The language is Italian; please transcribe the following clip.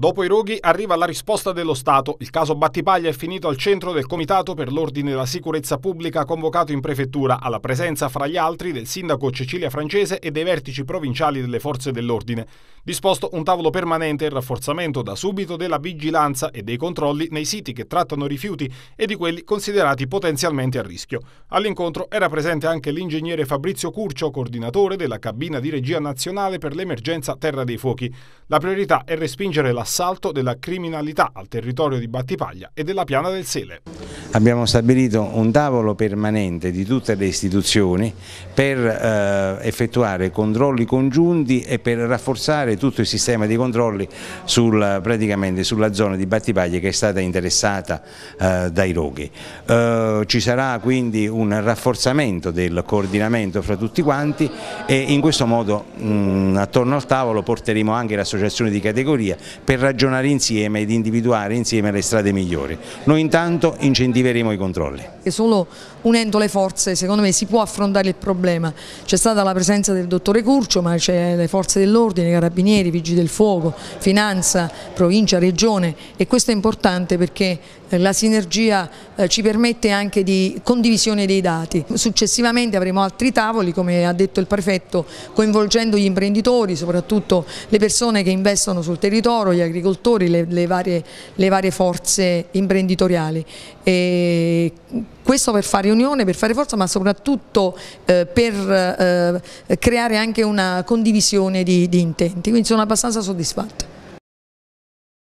Dopo i roghi arriva la risposta dello Stato. Il caso Battipaglia è finito al centro del Comitato per l'Ordine e la Sicurezza Pubblica convocato in prefettura, alla presenza fra gli altri del sindaco Cecilia Francese e dei vertici provinciali delle forze dell'ordine. Disposto un tavolo permanente e rafforzamento da subito della vigilanza e dei controlli nei siti che trattano rifiuti e di quelli considerati potenzialmente a rischio. All'incontro era presente anche l'ingegnere Fabrizio Curcio, coordinatore della cabina di regia nazionale per l'emergenza Terra dei Fuochi. La priorità è respingere la l'assalto della criminalità al territorio di Battipaglia e della Piana del Sele abbiamo stabilito un tavolo permanente di tutte le istituzioni per eh, effettuare controlli congiunti e per rafforzare tutto il sistema di controlli sul, praticamente sulla zona di Battipaglia che è stata interessata eh, dai roghi. Eh, ci sarà quindi un rafforzamento del coordinamento fra tutti quanti e in questo modo mh, mm, attorno al tavolo porteremo anche l'associazione di categoria per ragionare insieme ed individuare insieme le strade migliori. Noi intanto incentiviamo attiveremo i controlli. E solo unendo le forze secondo me si può affrontare il problema, c'è stata la presenza del dottore Curcio ma c'è le forze dell'ordine, i carabinieri, i vigili del fuoco, finanza, provincia, regione e questo è importante perché eh, la sinergia eh, ci permette anche di condivisione dei dati. Successivamente avremo altri tavoli, come ha detto il prefetto, coinvolgendo gli imprenditori, soprattutto le persone che investono sul territorio, gli agricoltori, le, le, varie, le varie, forze imprenditoriali. E questo per fare unione, per fare forza, ma soprattutto eh, per eh, creare anche una condivisione di, di intenti. Quindi sono abbastanza soddisfatta.